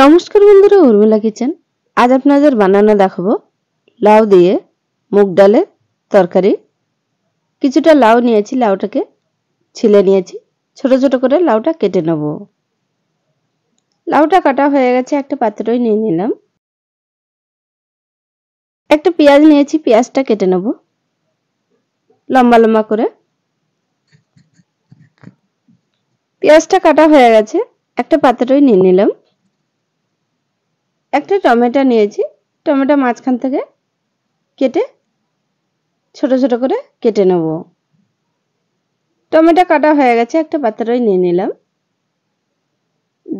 নমস্কার বন্ধুরা উর্মিলা কিচেন আজ আপনাদের বানানো দেখাবো লাউ দিয়ে মুগ ডালের তরকারি কিছুটা লাউ নিয়েছি লাউটাকে ছিলে নিয়েছি ছোট ছোট করে লাউটা কেটে নেব লাউটা কাটা হয়ে গেছে একটা পাত্রই নিয়ে নিলাম একটা পেঁয়াজ নিয়েছি পেঁয়াজটা কেটে নেব লম্বা লম্বা করে পেঁয়াজটা কাটা হয়ে গেছে একটা পাত্রই নিয়ে নিলাম একটা টমেটো নিয়েছি টমেটো মাঝখান থেকে কেটে ছোট ছোট করে কেটে নেব টমেটো কাটা হয়ে গেছে একটা পাত্রই নিয়ে নিলাম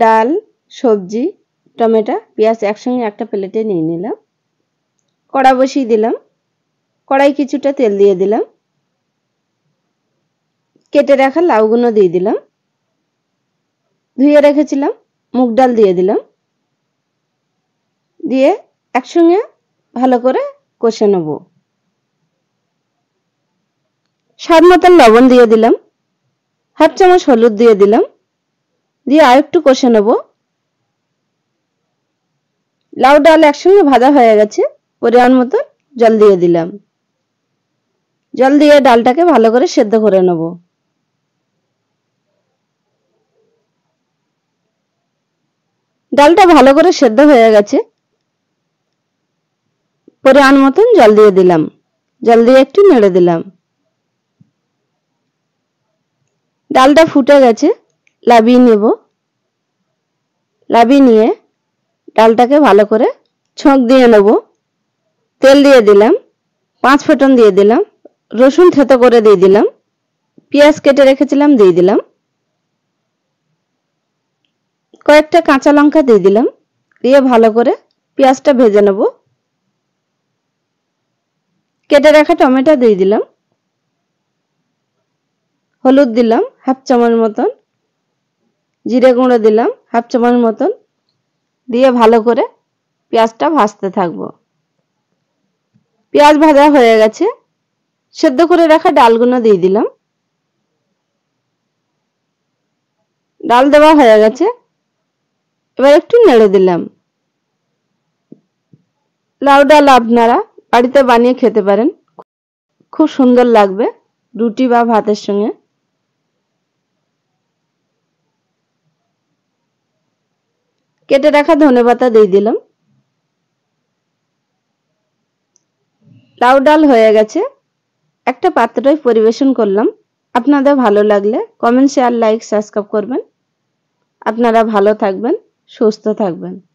ডাল সবজি টমেটো পেঁয়াজ একসঙ্গে একটা প্লেটে নিয়ে নিলাম কড়া বসিয়ে দিলাম কড়াই কিছুটা তেল দিয়ে দিলাম কেটে রাখা লাউগুলো দিয়ে দিলাম ধুয়ে রেখেছিলাম মুগ ডাল দিয়ে দিলাম দিয়ে একসঙ্গে ভালো করে কষে নেব স্বাদ মতন লবণ দিয়ে দিলাম হাফ চামচ হলুদ দিয়ে দিলাম দিয়ে আর একটু কষে নেব লাউ ডাল একসঙ্গে ভাজা হয়ে গেছে পরিমাণ মতন জল দিয়ে দিলাম জল দিয়ে ডালটাকে ভালো করে সেদ্ধ করে নেব ডালটা ভালো করে সেদ্ধ হয়ে গেছে পরিমাণ মতন জল দিয়ে দিলাম জল দিয়ে একটু নেড়ে দিলাম ডালটা ফুটে গেছে লাবিয়ে নেব লাবিয়ে নিয়ে ডালটাকে ভালো করে ছক দিয়ে নেব তেল দিয়ে দিলাম পাঁচ ফোটন দিয়ে দিলাম রসুন থেতো করে দিয়ে দিলাম পেঁয়াজ কেটে রেখেছিলাম দিয়ে দিলাম কয়েকটা কাঁচা লঙ্কা দিয়ে দিলাম দিয়ে ভালো করে পেঁয়াজটা ভেজে নেবো কেটে রাখা টমেটো দিয়ে দিলাম হলুদ দিলাম হাফ চামচ মতন জিরে গুঁড়ো দিলাম হাফ চামচ মতন দিয়ে ভালো করে পেঁয়াজটা ভাজতে থাকব পেঁয়াজ ভাজা হয়ে গেছে সেদ্ধ করে রাখা ডালগুলো দিয়ে দিলাম ডাল দেওয়া হয়ে গেছে এবার একটু নেড়ে দিলাম লাউ ডাল আপনারা বাড়িতে বানিয়ে খেতে পারেন খুব সুন্দর লাগবে রুটি বা ভাতের সঙ্গে কেটে রাখা ধনে পাতা দিয়ে দিলাম লাউ ডাল হয়ে গেছে একটা পাত্রয় পরিবেশন করলাম আপনাদের ভালো লাগলে কমেন্ট শেয়ার লাইক সাবস্ক্রাইব করবেন আপনারা ভালো থাকবেন সুস্থ থাকবেন